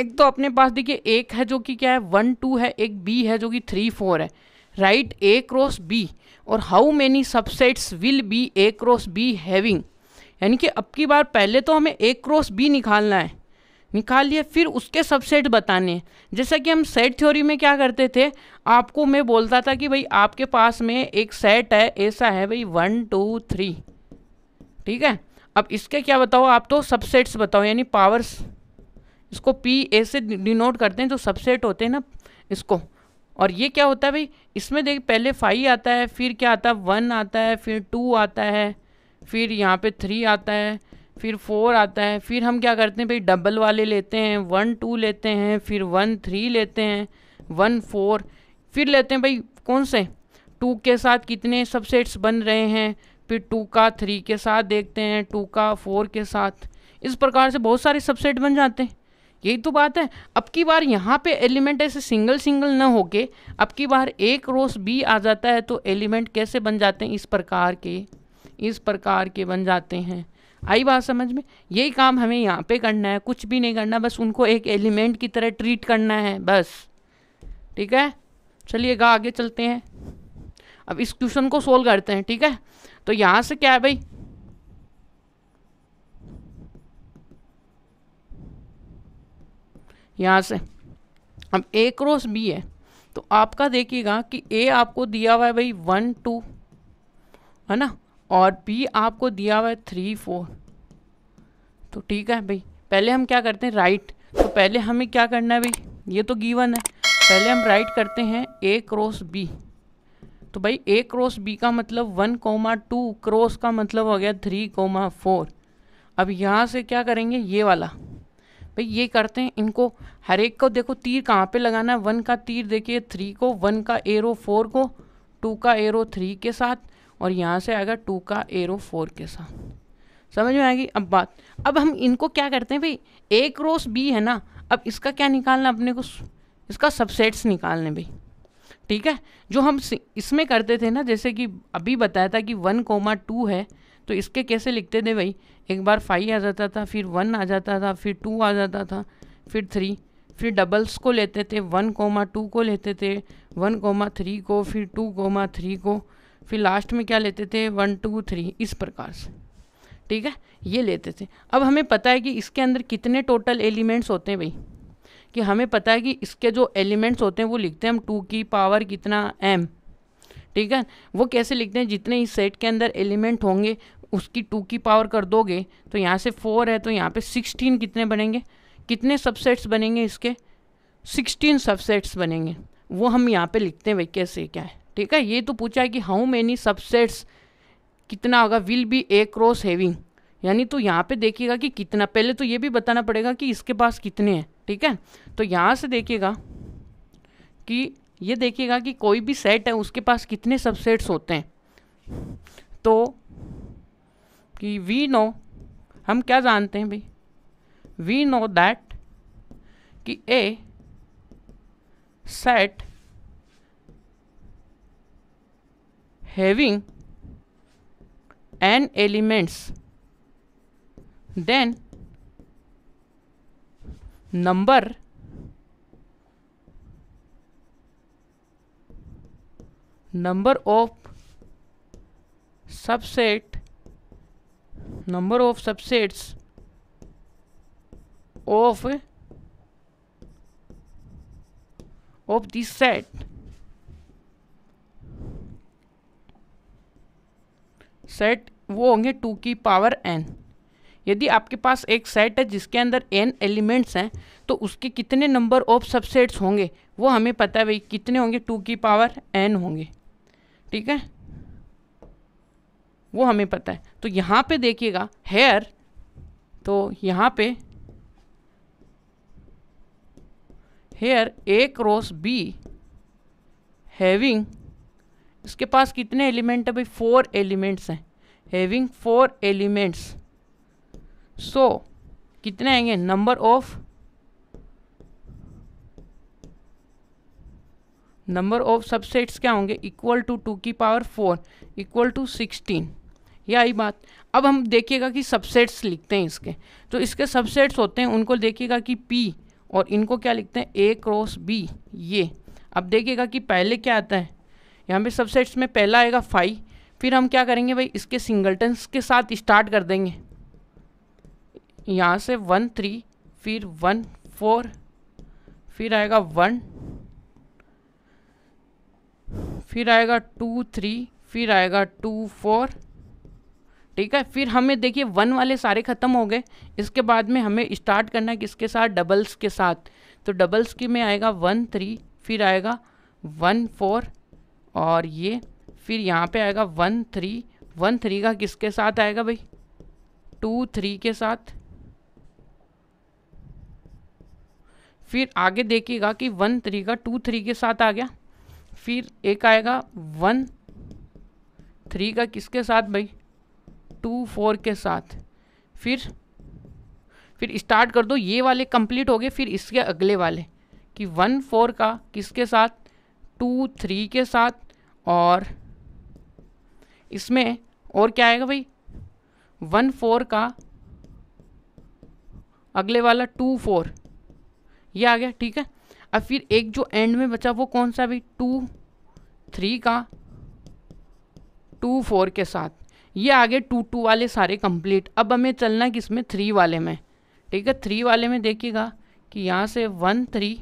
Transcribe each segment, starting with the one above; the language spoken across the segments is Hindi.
एक तो अपने पास देखिए एक है जो कि क्या है वन टू है एक बी है जो कि थ्री फोर है राइट ए क्रॉस बी और how many subsets will be A cross B having यानी कि अब की बार पहले तो हमें ए क्रॉस बी निकालना है निकाल लिया फिर उसके सबसेट बताने हैं जैसा कि हम सेट थ्योरी में क्या करते थे आपको मैं बोलता था कि भाई आपके पास में एक सेट है ऐसा है भाई वन टू थ्री ठीक है अब इसके क्या बताओ आप तो सबसेट्स बताओ यानी पावर्स इसको पी ए से डिनोट करते हैं जो सबसेट होते हैं ना इसको और ये क्या होता है भाई इसमें देख पहले फाइव आता है फिर क्या आता है वन आता है फिर टू आता है फिर यहाँ पे थ्री आता है फिर फोर आता है फिर हम क्या करते हैं भाई डबल वाले लेते हैं वन टू लेते हैं फिर वन थ्री लेते हैं वन फोर फिर लेते हैं भाई कौन से टू के साथ कितने सबसेट्स बन रहे हैं फिर टू का थ्री के साथ देखते हैं टू का फोर के साथ इस प्रकार से बहुत सारे सबसेट बन जाते हैं यही तो बात है अब की बार यहाँ पे एलिमेंट ऐसे सिंगल सिंगल ना होके अब की बार एक रोस बी आ जाता है तो एलिमेंट कैसे बन जाते हैं इस प्रकार के इस प्रकार के बन जाते हैं आई बात समझ में यही काम हमें यहाँ पे करना है कुछ भी नहीं करना बस उनको एक एलिमेंट की तरह ट्रीट करना है बस ठीक है चलिएगा आगे चलते हैं अब इस क्वेश्चन को सोल्व करते हैं ठीक है तो यहाँ से क्या है भाई यहाँ से अब ए क्रॉस बी है तो आपका देखिएगा कि ए आपको दिया हुआ है भाई वन टू है ना और बी आपको दिया हुआ है थ्री फोर तो ठीक है भाई पहले हम क्या करते हैं राइट तो पहले हमें क्या करना है भाई ये तो गीवन है पहले हम राइट करते हैं ए क्रॉस बी तो भाई ए क्रॉस बी का मतलब वन कोमा टू क्रॉस का मतलब हो गया थ्री कोमा फोर अब यहाँ से क्या करेंगे ये वाला भाई ये करते हैं इनको हर एक को देखो तीर कहाँ पे लगाना है वन का तीर देखिए थ्री को वन का एरो फोर को टू का एरो थ्री के साथ और यहाँ से आएगा टू का एरो फोर के साथ समझ में आएगी अब बात अब हम इनको क्या करते हैं भाई ए क्रॉस बी है ना अब इसका क्या निकालना अपने को इसका सबसेट्स निकालने भाई ठीक है जो हम इसमें करते थे ना जैसे कि अभी बताया था कि वन कोमा टू है तो इसके कैसे लिखते थे भाई एक बार फाइव आ जाता था फिर वन आ जाता था फिर टू आ जाता था फिर थ्री फिर डबल्स को लेते थे वन कोमा टू को लेते थे वन कोमा थ्री को फिर टू कोमा थ्री को फिर लास्ट में क्या लेते थे वन टू थ्री इस प्रकार से ठीक है ये लेते थे अब हमें पता है कि इसके अंदर कितने टोटल एलिमेंट्स होते हैं भाई कि हमें पता है कि इसके जो एलिमेंट्स होते हैं वो लिखते हैं हम टू की पावर कितना एम ठीक है वो कैसे लिखते हैं जितने इस सेट के अंदर एलिमेंट होंगे उसकी टू की पावर कर दोगे तो यहाँ से फोर है तो यहाँ पे सिक्सटीन कितने बनेंगे कितने सबसेट्स बनेंगे इसके सिक्सटीन सबसेट्स बनेंगे वो हम यहाँ पे लिखते हैं भाई कैसे क्या है ठीक है ये तो पूछा है कि हाउ मैनी सबसेट्स कितना होगा will be A cross having यानी तो यहाँ पे देखिएगा कि कितना पहले तो ये भी बताना पड़ेगा कि इसके पास कितने हैं ठीक है तो यहाँ से देखिएगा कि ये देखिएगा कि कोई भी सेट है उसके पास कितने सबसेट्स होते हैं तो कि वी नो हम क्या जानते हैं भाई वी नो दैट कि a set having n elements then number number of subset number of subsets of of this set set वो होंगे टू की पावर एन यदि आपके पास एक सेट है जिसके अंदर एन एलिमेंट्स हैं तो उसके कितने नंबर ऑफ सबसेट्स होंगे वो हमें पता है भाई कितने होंगे टू की पावर एन होंगे ठीक है वो हमें पता है तो यहाँ पे देखिएगा हेयर तो यहाँ पे here A cross B having इसके पास कितने एलिमेंट है भाई फोर एलिमेंट्स हैं हैविंग फोर एलिमेंट्स सो कितने आएंगे number of number of subsets क्या होंगे इक्वल टू टू की power four equal to sixteen ये आई बात अब हम देखिएगा कि सबसेट्स लिखते हैं इसके तो इसके सबसेट्स होते हैं उनको देखिएगा कि पी और इनको क्या लिखते हैं ए क्रॉस बी ये अब देखिएगा कि पहले क्या आता है यहाँ पे सबसेट्स में पहला आएगा फाइव फिर हम क्या करेंगे भाई इसके सिंगलटन्स के साथ स्टार्ट कर देंगे यहाँ से वन थ्री फिर वन फोर फिर आएगा वन फिर आएगा टू थ्री फिर आएगा टू फोर ठीक है फिर हमें देखिए वन वाले सारे ख़त्म हो गए इसके बाद में हमें स्टार्ट करना है किसके साथ डबल्स के साथ तो डबल्स की में आएगा वन थ्री फिर आएगा वन फोर और ये फिर यहाँ पे आएगा वन थ्री वन थ्री का किसके साथ आएगा भाई टू थ्री के साथ फिर आगे देखिएगा कि वन थ्री का टू थ्री के साथ आ गया फिर एक आएगा वन थ्री का किसके साथ भाई टू फोर के साथ फिर फिर स्टार्ट कर दो ये वाले कंप्लीट हो गए फिर इसके अगले वाले कि वन फोर का किसके साथ टू थ्री के साथ और इसमें और क्या आएगा भाई वन फोर का अगले वाला टू फोर ये आ गया ठीक है अब फिर एक जो एंड में बचा वो कौन सा भाई टू थ्री का टू फोर के साथ ये आगे टू टू वाले सारे कंप्लीट अब हमें चलना किस में थ्री वाले में ठीक है थ्री वाले में देखिएगा कि यहाँ से वन थ्री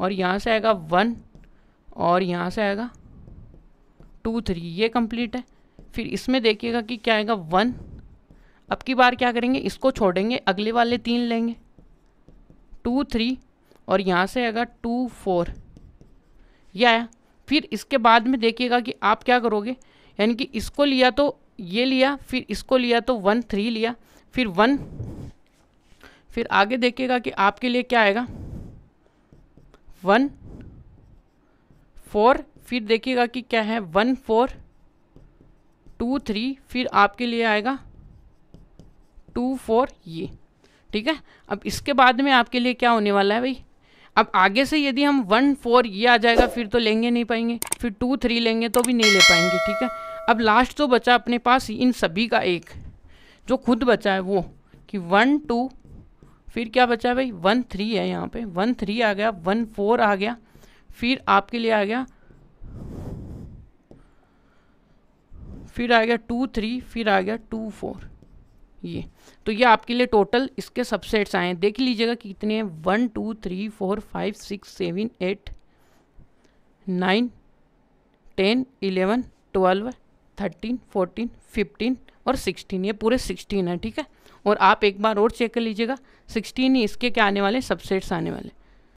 और यहाँ से आएगा वन और यहाँ से आएगा टू थ्री ये कंप्लीट है फिर इसमें देखिएगा कि क्या आएगा वन अब की बार क्या करेंगे इसको छोड़ेंगे अगले वाले तीन लेंगे टू थ्री और यहाँ से आएगा टू फोर यह आया फिर इसके बाद में देखिएगा कि आप क्या करोगे यानी कि इसको लिया तो ये लिया फिर इसको लिया तो वन थ्री लिया फिर वन फिर आगे देखिएगा कि आपके लिए क्या आएगा वन फोर फिर देखिएगा कि क्या है वन फोर टू थ्री फिर आपके लिए आएगा टू फोर ये ठीक है अब इसके बाद में आपके लिए क्या होने वाला है भाई अब आगे से यदि हम वन फोर ये आ जाएगा फिर तो लेंगे नहीं पाएंगे फिर टू थ्री लेंगे तो भी नहीं ले पाएंगे ठीक है अब लास्ट तो बचा अपने पास इन सभी का एक जो खुद बचा है वो कि वन टू फिर क्या बचा है भाई वन थ्री है यहाँ पे वन थ्री आ गया वन फोर आ गया फिर आपके लिए आ गया फिर आ गया टू थ्री फिर आ गया टू फोर ये तो ये आपके लिए टोटल इसके सबसेट्स आए हैं देख लीजिएगा कि कितने हैं one two three four five six seven eight nine ten eleven twelve thirteen fourteen fifteen और सिक्सटीन ये पूरे सिक्सटीन है ठीक है और आप एक बार और चेक कर लीजिएगा सिक्सटीन ही इसके क्या आने वाले सबसेट्स आने वाले